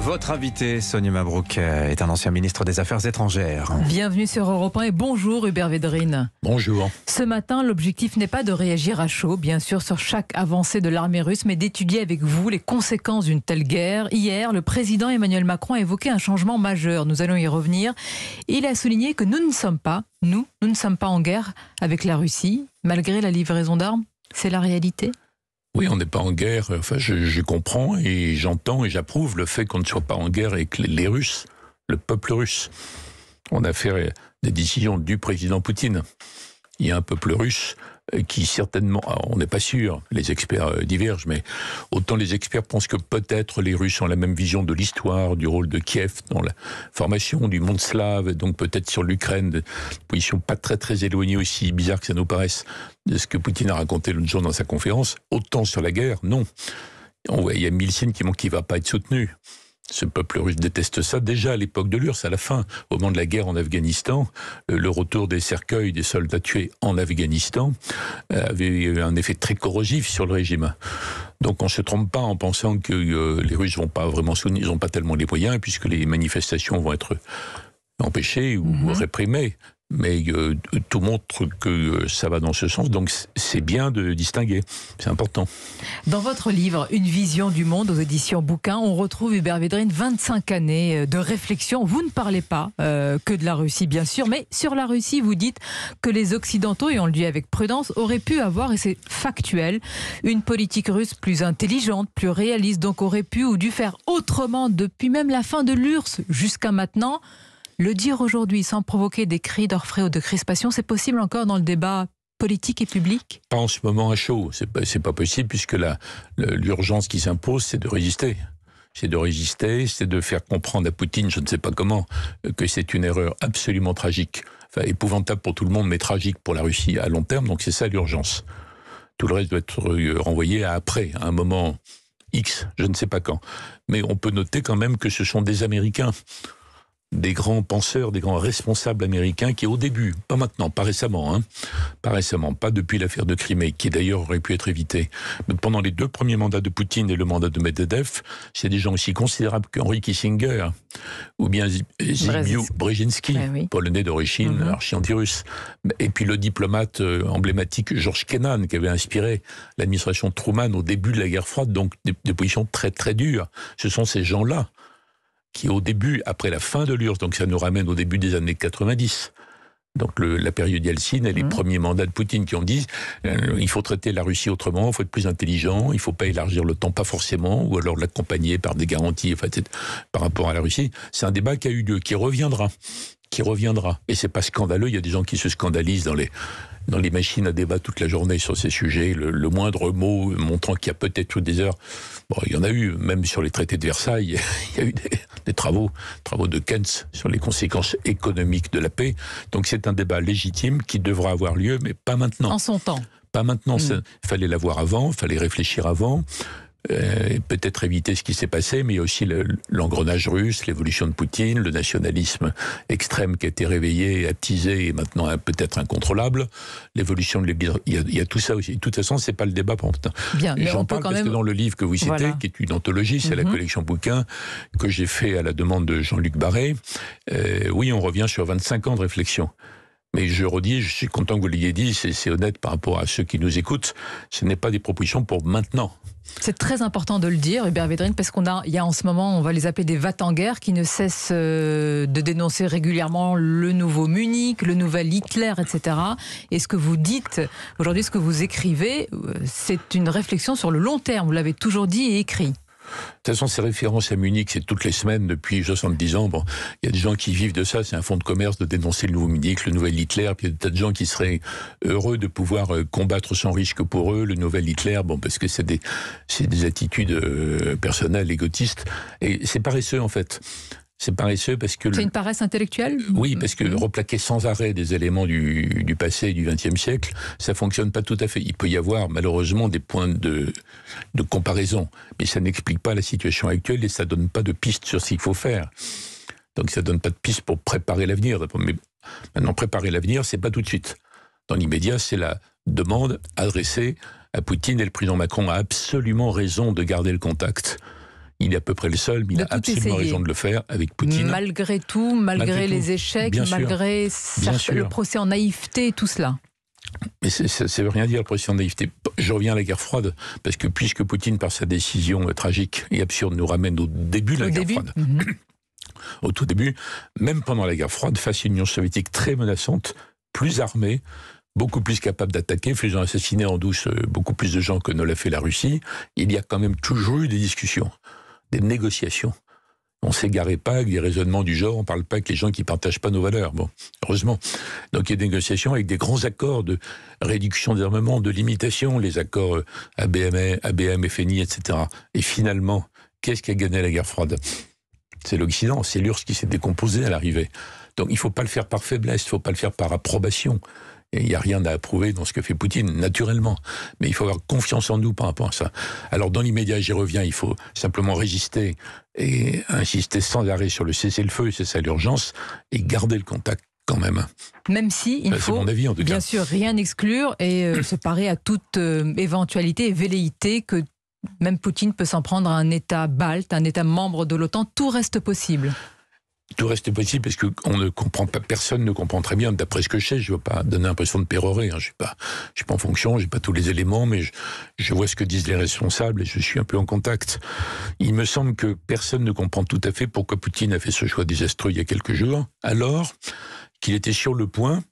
Votre invité, Sonia Mabrouk, euh, est un ancien ministre des Affaires étrangères. Bienvenue sur Europe et bonjour Hubert Védrine. Bonjour. Ce matin, l'objectif n'est pas de réagir à chaud, bien sûr, sur chaque avancée de l'armée russe, mais d'étudier avec vous les conséquences d'une telle guerre. Hier, le président Emmanuel Macron a évoqué un changement majeur. Nous allons y revenir. Il a souligné que nous ne sommes pas, nous, nous ne sommes pas en guerre avec la Russie, malgré la livraison d'armes. C'est la réalité oui, on n'est pas en guerre. Enfin, je, je comprends et j'entends et j'approuve le fait qu'on ne soit pas en guerre avec les Russes, le peuple russe. On a fait des décisions du président Poutine. Il y a un peuple russe euh, qui certainement, ah, on n'est pas sûr, les experts euh, divergent, mais autant les experts pensent que peut-être les Russes ont la même vision de l'histoire, du rôle de Kiev dans la formation du monde slave, donc peut-être sur l'Ukraine, ne sont pas très très éloignés aussi bizarre que ça nous paraisse de ce que Poutine a raconté l'autre jour dans sa conférence, autant sur la guerre, non. Il y a mille signes qui montrent qui ne va pas être soutenu. Ce peuple russe déteste ça. Déjà à l'époque de l'URSS, à la fin, au moment de la guerre en Afghanistan, euh, le retour des cercueils des soldats tués en Afghanistan euh, avait eu un effet très corrosif sur le régime. Donc on ne se trompe pas en pensant que euh, les Russes vont pas vraiment ils n'ont pas tellement les moyens, puisque les manifestations vont être empêchées ou mhm. réprimées mais euh, tout montre que euh, ça va dans ce sens. Donc c'est bien de distinguer, c'est important. Dans votre livre Une vision du monde aux éditions Bouquin, on retrouve Hubert Védrine 25 années euh, de réflexion. Vous ne parlez pas que de la Russie, bien sûr, mais sur la Russie, vous dites que les Occidentaux, et on le dit avec prudence, auraient pu avoir, et c'est factuel, une politique russe plus intelligente, plus réaliste, donc auraient pu ou dû faire autrement depuis même la fin de l'URSS jusqu'à maintenant. Le dire aujourd'hui sans provoquer des cris d'orfraie ou de crispation, c'est possible encore dans le débat politique et public Pas en ce moment à chaud. C'est pas, pas possible puisque l'urgence qui s'impose, c'est de résister c'est de résister, c'est de faire comprendre à Poutine, je ne sais pas comment, que c'est une erreur absolument tragique, enfin épouvantable pour tout le monde, mais tragique pour la Russie à long terme. Donc c'est ça l'urgence. Tout le reste doit être euh, renvoyé à après, à un moment X, je ne sais pas quand. Mais on peut noter quand même que ce sont des Américains des grands penseurs, des grands responsables américains qui, au début, pas maintenant, pas récemment, hein, pas récemment, pas depuis l'affaire de Crimée, qui d'ailleurs aurait pu être évitée, mais pendant les deux premiers mandats de Poutine et le mandat de Medvedev, c'est des gens aussi considérables qu'Henri Kissinger ou bien Zbigniew Brzezinski, ben polonais d'origine, mhm. et puis le diplomate euh, emblématique George Kennan, qui avait inspiré l'administration Truman au début de la guerre froide, donc des positions très très dures. Ce sont ces gens-là qui au début, après la fin de l'URSS, donc ça nous ramène au début des années 90, donc la période Yeltsin et les mhm. premiers mandats de Poutine qui ont dit euh, il faut traiter la Russie autrement, il faut être plus intelligent, il ne faut pas élargir le temps, pas forcément, ou alors l'accompagner par des garanties par rapport à la Russie. C'est un débat qui a eu lieu, qui reviendra, qui reviendra. Et c'est pas scandaleux, il y a des gens qui se scandalisent dans les dans les machines à débat toute la journée sur ces sujets, le, moindre mot montrant qu'il y a peut-être toutes des heures. Bon, il y en a eu, même sur les traités de Versailles, il y a eu des, des travaux, travaux de Keynes sur les conséquences économiques de la paix. Donc c'est un débat légitime qui devra avoir lieu, mais pas maintenant. En son temps. Pas maintenant. Il mm. fallait l'avoir avant, il fallait réfléchir avant. Euh, peut-être éviter ce qui s'est passé, mais aussi l'engrenage russe, l'évolution de Poutine, le nationalisme extrême qui a été réveillé, attisé et maintenant peut-être incontrôlable, l'évolution de l'Église. Il, y a tout ça aussi. De toute façon, c'est pas le débat pour Bien. J'en parle parce que dans le livre que vous citez, qui est une anthologie, c'est la mhm. collection bouquin que j'ai fait à la demande de Jean-Luc Barré. Euh, oui, on revient sur 25 ans de réflexion. Mais je redis, je suis content que vous l'ayez dit, c'est honnête par rapport à ceux qui nous écoutent, ce n'est pas des propositions pour maintenant. C'est très important de le dire, Hubert Védrine, parce qu'on a, il y a en ce moment, on va les appeler des vats en guerre qui ne cessent euh, de dénoncer régulièrement le nouveau Munich, le nouvel Hitler, etc. Et ce que vous dites aujourd'hui, ce que vous écrivez, euh, c'est une réflexion sur le long terme. Vous l'avez toujours dit et écrit. De toute façon, ces références à Munich, c'est toutes les semaines depuis 70 ans. il y a des gens qui vivent de ça. C'est un fonds de commerce de dénoncer le nouveau Munich, le nouvel Hitler. Puis il y a des tas de gens qui seraient euh, heureux de pouvoir euh, combattre sans risque pour eux le nouvel Hitler. Bon, parce que c'est des, des attitudes euh, personnelles, égotistes. Et c'est paresseux, en fait. C'est paresseux parce que... C'est une paresse intellectuelle Oui, parce que mm-hmm. replaquer sans arrêt des éléments du, du passé du XXe siècle, ça fonctionne pas tout à fait. Il peut y avoir malheureusement des points de, comparaison, mais ça n'explique pas la situation actuelle et ça donne pas de piste sur ce qu'il faut faire. Donc ça donne pas de piste pour préparer l'avenir. Mais maintenant, préparer l'avenir, c'est pas tout de suite. Dans l'immédiat, c'est la demande adressée à Poutine et le président Macron a absolument raison de garder le contact il est à peu près le seul, mais il a absolument raison de le faire avec Poutine. Malgré tout, malgré, les échecs, malgré le procès en naïveté, tout cela. Mais ça ne veut rien dire, le procès en naïveté. Je reviens à la guerre froide, parce que puisque Poutine, par sa décision euh, tragique et absurde, nous ramène au début de la guerre froide. Mhm. Au tout début, même pendant la guerre froide, face à une Union soviétique très menaçante, plus armée, beaucoup plus capable d'attaquer, faisant assassiner en douce euh, beaucoup plus de gens que ne l'a fait la Russie, il y a quand même toujours eu des discussions des négociations. On s'égarait pas avec des raisonnements du genre, on ne parle pas avec les gens qui ne partagent pas nos valeurs. Bon, heureusement. Donc il y a des négociations avec des grands accords de réduction des armements, de limitation, les accords euh, ABM, ABM FNI, etc. Et finalement, qu'est-ce qui a gagné la guerre froide C'est l'Occident, c'est l'URSS qui s'est décomposé à l'arrivée. Donc il ne faut pas le faire par faiblesse, il ne faut pas le faire par approbation. Il n'y a rien à approuver dans ce que fait Poutine, naturellement. Mais il faut avoir confiance en nous par rapport à ça. Alors, dans l'immédiat, j'y reviens, il faut simplement résister et insister sans arrêt sur le cessez-le-feu, c'est ça l'urgence, et garder le contact quand même. Même si il euh, faut, mon bien sûr, rien exclure et euh, se parer à toute euh, éventualité et velléité que même Poutine peut s'en prendre à un État balte, un État membre de l'OTAN. Tout reste possible. Tout reste possible parce que on ne comprend pas, personne ne comprend très bien. D'après ce que je sais, je ne veux pas donner l'impression de pérorer. Hein. Je ne suis, pas, je suis pas en fonction, je n'ai pas tous les éléments, mais je, je, vois ce que disent les responsables et je suis un peu en contact. Il me semble que personne ne comprend tout à fait pourquoi Poutine a fait ce choix désastreux il y a quelques jours, alors qu'il était sur le point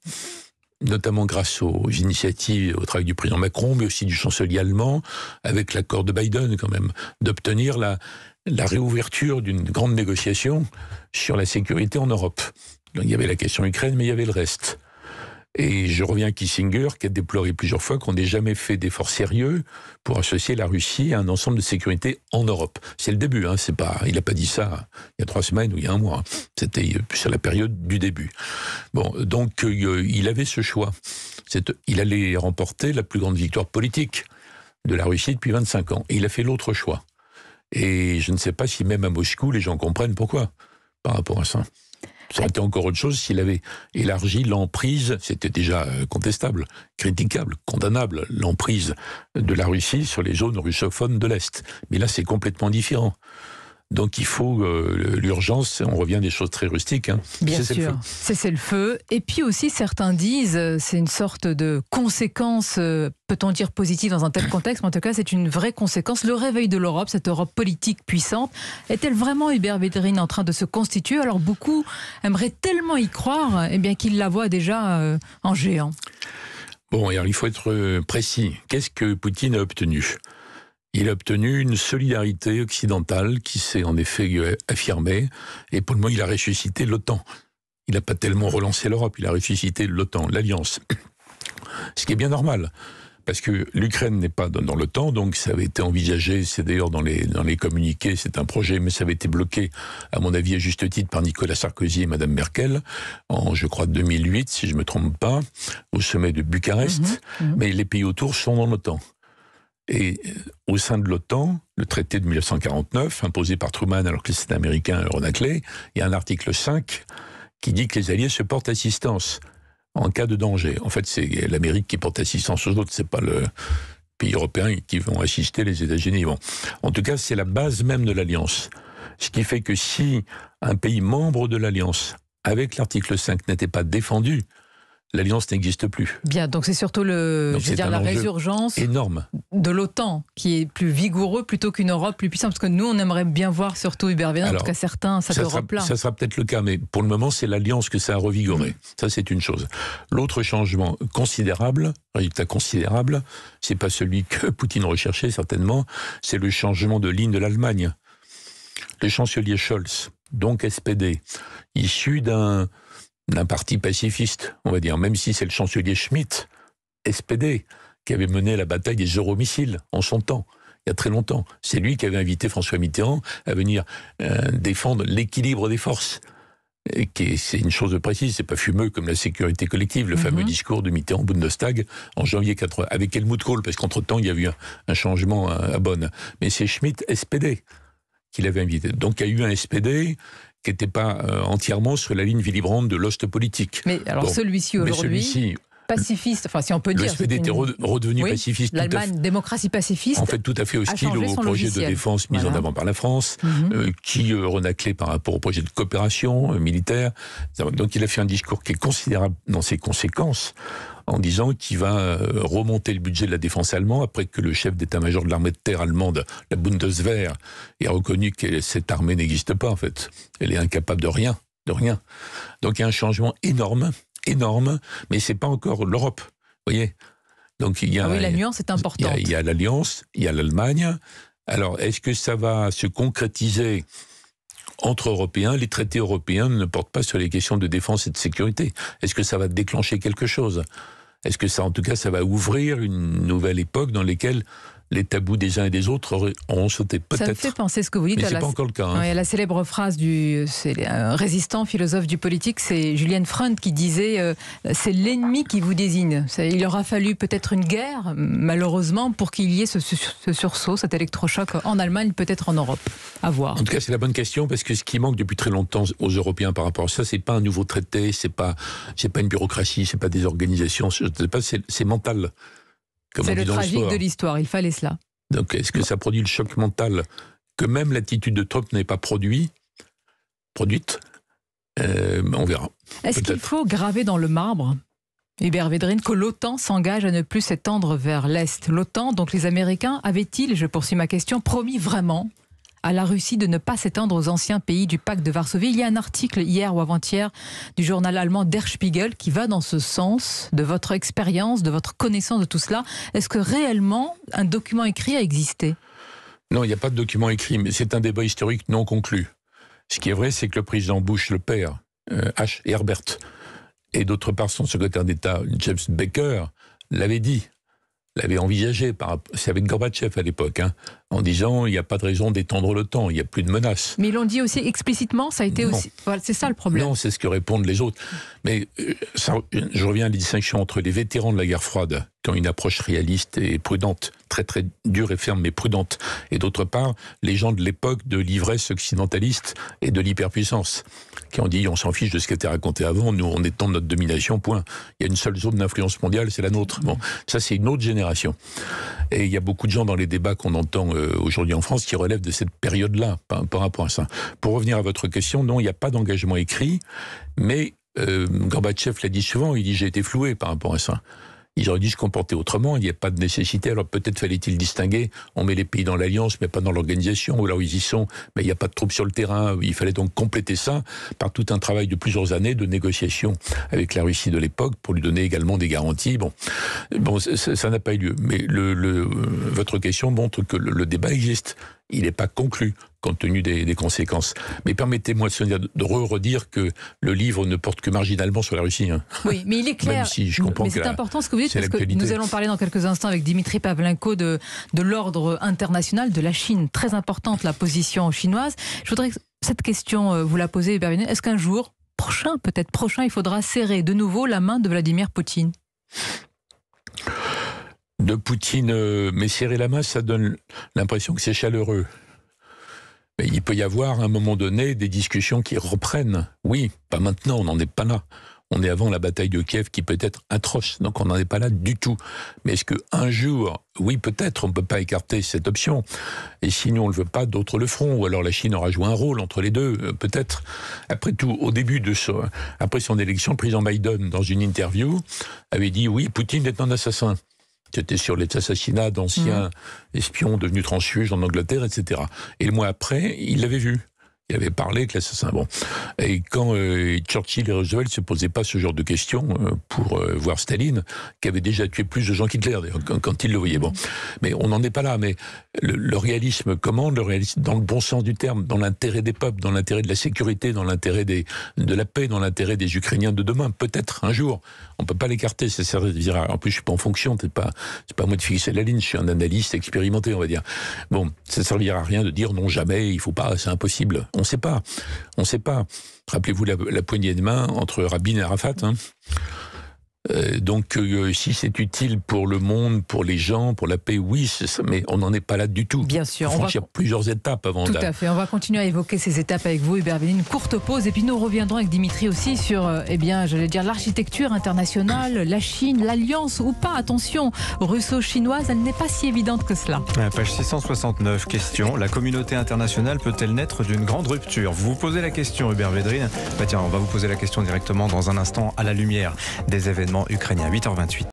notamment grâce aux initiatives, au travail du président Macron, mais aussi du chancelier allemand, avec l'accord de Biden quand même, d'obtenir la, réouverture d'une grande négociation sur la sécurité en Europe. Donc il y avait la question Ukraine, mais il y avait le reste. Et je reviens à Kissinger, qui a déploré plusieurs fois qu'on n'ait jamais fait d'efforts sérieux pour associer la Russie à un ensemble de sécurité en Europe. C'est le début, hein, c'est pas, il n'a pas dit ça il y a trois semaines ou il y a un mois. Hein. C'était euh, sur la période du début. Bon, donc euh, il avait ce choix. Il allait remporter la plus grande victoire politique de la Russie depuis 25 ans. il a fait l'autre choix. Et je ne sais pas si même à Moscou, les gens comprennent pourquoi par rapport à ça. Ça aurait été encore autre chose s'il avait élargi l'emprise, c'était déjà euh, contestable, critiquable, condamnable, l'emprise de la Russie sur les zones russophones de l'Est. Mais là, c'est complètement différent. Donc il faut euh, l'urgence, on revient à des choses très rustiques. Hein. Bien le feu. Et puis aussi, certains disent, euh, c'est une sorte de conséquence, euh, peut-on dire positive dans un tel contexte, mais en tout cas, c'est une vraie conséquence. Le réveil de l'Europe, cette Europe politique puissante, est-elle vraiment, Hubert en train de se constituer Alors beaucoup aimeraient tellement y croire eh bien qu'ils la voient déjà en géant. Bon, alors il faut être précis. Qu'est-ce que Poutine a obtenu il a obtenu une solidarité occidentale qui s'est en effet euh, affirmée. Et pour le moment, il a ressuscité l'OTAN. Il n'a pas tellement relancé l'Europe, il a ressuscité l'OTAN, l'Alliance. Ce qui est bien normal parce que l'Ukraine n'est pas dans, l'OTAN, donc ça avait été envisagé, c'est d'ailleurs dans les, dans les communiqués, c'est un projet, mais ça avait été bloqué, à mon avis, à juste titre, par Nicolas Sarkozy et Madame Merkel, en, je crois, 2008, si je ne me trompe pas, au sommet de Bucarest, mmh, mmh. mais les pays autour sont dans l'OTAN. Et euh, au sein de l'OTAN, le traité de 1949, imposé par Truman alors que les américain renaclé, il y a un article 5 qui dit que les Alliés se portent assistance en cas de danger. En fait, c'est l'Amérique qui porte assistance aux autres, c'est pas le pays européen qui vont assister les États-Unis. Bon. En tout cas, c'est la base même de l'Alliance. Ce qui fait que si un pays membre de l'Alliance, avec l'article 5, n'était pas défendu, l'alliance n'existe plus. Bien, donc c'est surtout le, la résurgence énorme. de l'OTAN qui est plus vigoureux plutôt qu'une Europe plus puissante. Parce que nous, on aimerait bien voir, surtout Hubert Vénin, en tout cas certains, ça Europe-là. Ça sera peut-être le cas, mais pour le moment, c'est l'alliance que ça a revigoré. Mm. Ça, c'est une chose. L'autre changement considérable, résultat considérable, c'est pas celui que Poutine recherchait certainement, c'est le changement de ligne de l'Allemagne. Le chancelier Scholz, donc SPD, issu d'un d'un parti pacifiste, on va dire, même si c'est le chancelier Schmitt, SPD, qui avait mené la bataille des euromissiles en son temps, il y a très longtemps. C'est lui qui avait invité François Mitterrand à venir euh, défendre l'équilibre des forces. C'est une chose de précise, c'est pas fumeux comme la sécurité collective, le mhm. fameux discours de Mitterrand au Bundestag en janvier 80, avec Helmut Kohl, parce qu'entre-temps, il y a eu un, changement à, à Bonn. Mais c'est Schmitt SPD qui l'avait invité. Donc il y a eu un SPD, n'était pas euh, entièrement sur la ligne vilibrante de l'hoste politique. Mais alors celui-ci aujourd'hui pacifiste, enfin si on peut dire. SPD était redevenu pacifiste. L'Allemagne, démocratie pacifiste. En fait, tout à fait hostile au projet de défense mis en avant par la France, mhm. euh, qui euh, renaclait par rapport au projet de coopération euh, militaire. Donc il a fait un discours qui est considérable dans ses conséquences en disant qu'il va euh, remonter le budget de la défense allemande après que le chef d'état-major de l'armée de terre allemande, la Bundeswehr, ait reconnu que cette armée n'existe pas en fait. Elle est incapable de rien, de rien. Donc il y a un changement énorme énorme, mais c'est pas encore l'Europe. voyez Donc il y a, ah oui, la nuance est importante. Il y a l'Alliance, il y a l'Allemagne. Alors, est-ce que ça va se concrétiser entre Européens, les traités européens ne portent pas sur les questions de défense et de sécurité. Est-ce que ça va déclencher quelque chose Est-ce que ça, en tout cas, ça va ouvrir une nouvelle époque dans laquelle les tabous des uns et des autres ont sauté peut-être. Ça me fait penser ce que vous dites à la, pas encore le cas, hein. la célèbre phrase du euh, résistant philosophe du politique, c'est Julien Freund qui disait euh, c'est l'ennemi qui vous désigne. Il aura fallu peut-être une guerre, malheureusement, pour qu'il y ait ce, sursaut, cet électrochoc en Allemagne, peut-être en Europe. À voir. En tout cas, c'est la bonne question parce que ce qui manque depuis très longtemps aux Européens par rapport à ça, c'est pas un nouveau traité, c'est pas c'est pas une bureaucratie, c'est pas des organisations, c'est mental. C'est le tragique de l'histoire, il fallait cela. Donc est-ce que ça produit le choc mental que même l'attitude de Trump n'est pas produit, produite euh, On verra. Est-ce qu'il faut graver dans le marbre Hubert Védrine, que l'OTAN s'engage à ne plus s'étendre vers l'Est. L'OTAN, donc les Américains, avaient-ils, je poursuis ma question, promis vraiment à la Russie de ne pas s'étendre aux anciens pays du pacte de Varsovie. Il y a un article hier ou avant-hier du journal allemand Der Spiegel qui va dans ce sens de votre expérience, de votre connaissance de tout cela. Est-ce que réellement un document écrit a existé Non, il n'y a pas de document écrit, mais c'est un débat historique non conclu. Ce qui est vrai, c'est que le président Bush, le père, euh, H. Herbert, et d'autre part son secrétaire d'État, James Baker, l'avait dit, l'avait envisagé, par... c'est avec Gorbatchev à l'époque, hein, en disant il n'y a pas de raison d'étendre le temps, il n'y a plus de menaces ».– Mais ils l'ont dit aussi explicitement, ça a été aussi. c'est ça le problème. Non, c'est ce que répondent les autres. Mais euh, je reviens à la distinction entre les vétérans de la guerre froide, qui ont une approche réaliste et prudente, très très dure et ferme, mais prudente, et d'autre part, les gens de l'époque de l'ivresse occidentaliste et de l'hyperpuissance, qui ont dit on s'en fiche de ce qui été raconté avant, nous on étend notre domination, point. Il y a une seule zone d'influence mondiale, c'est la nôtre. Bon, ça c'est une autre génération. Et il y a beaucoup de gens dans les débats qu'on entend euh, aujourd'hui en France qui relèvent de cette période-là par, rapport à ça. Pour revenir à votre question, non, il n'y a pas d'engagement écrit, mais euh, Gorbatchev l'a dit souvent, il dit j'ai été floué par rapport à ça. Ils auraient dû se comporter autrement. Il n'y a pas de nécessité. Alors peut-être fallait-il distinguer. On met les pays dans l'alliance, mais pas dans l'organisation. Ou là où ils y sont, mais il n'y a pas de troupes sur le terrain. Il fallait donc compléter ça par tout un travail de plusieurs années de négociation avec la Russie de l'époque pour lui donner également des garanties. Bon, bon ça n'a pas eu lieu. Mais votre question montre que le débat existe. Il n'est pas conclu compte tenu des, conséquences. Mais permettez-moi de, redire que le livre ne porte que marginalement sur la Russie. Hein. Oui, mais il est clair. si je comprends mais c'est important ce que vous dites, parce que nous allons parler dans quelques instants avec Dimitri Pavlenko de, de l'ordre international de la Chine. Très importante la position chinoise. Je voudrais que cette question, euh, vous la posez, Est-ce qu'un jour, prochain peut-être prochain, il faudra serrer de nouveau la main de Vladimir Poutine de Poutine, euh, mais serrer la main, ça donne l'impression que c'est chaleureux. Mais ben, il peut y avoir à un moment donné des discussions qui reprennent. Oui, pas maintenant, on n'en est pas là. On est avant la bataille de Kiev qui peut être atroce, donc on n'en est pas là du tout. Mais est-ce qu'un jour, oui peut-être, on ne peut pas écarter cette option, et sinon, on ne le veut pas, d'autres le feront, ou alors la Chine aura joué un rôle entre les deux, euh, peut-être. Après tout, au début de ce, après son élection, le président Biden, dans une interview, avait dit oui, Poutine est un assassin. C'était sur les assassinats d'anciens mmh. espions devenus transfuges en Angleterre, etc. Et le mois après, il l'avait vu. Il avait parlé que l'assassin. Bon. Et quand euh, Churchill et Roosevelt ne se posaient pas ce genre de questions euh, pour euh, voir Staline, qui avait déjà tué plus de gens qu'Hitler, quand, quand il le voyait. Bon. Mais on n'en est pas là. Mais le, réalisme commande, le réalisme dans le bon sens du terme, dans l'intérêt des peuples, dans l'intérêt de la sécurité, dans l'intérêt de la paix, dans l'intérêt des Ukrainiens de demain, peut-être un jour. On ne peut pas l'écarter, c'est servira. En plus, je ne suis pas en fonction, ce n'est pas, pas moi de fixer la ligne, je suis un analyste expérimenté, on va dire. Bon, ça ne servira à rien de dire non jamais, il ne faut pas, c'est impossible on ne sait pas. On ne sait pas. Rappelez-vous la, poignée de main entre Rabin et Arafat. Hein. Euh, donc euh, si c'est utile pour le monde, pour les gens, pour la paix, oui, mais on n'en est pas là du tout. Bien sûr. On franchir plusieurs étapes avant Tout à fait. On va continuer à évoquer ces étapes avec vous, Hubert Védrine. Courte pause et puis nous reviendrons avec Dimitri aussi sur, euh, eh bien, j'allais dire l'architecture internationale, la Chine, l'alliance ou pas. Attention, russo-chinoise, elle n'est pas si évidente que cela. page 669, question. La communauté internationale peut-elle naître d'une grande rupture Vous vous posez la question, Hubert Védrine. Bah, tiens, on va vous poser la question directement dans un instant à la lumière des événements ukrainien. 8h28.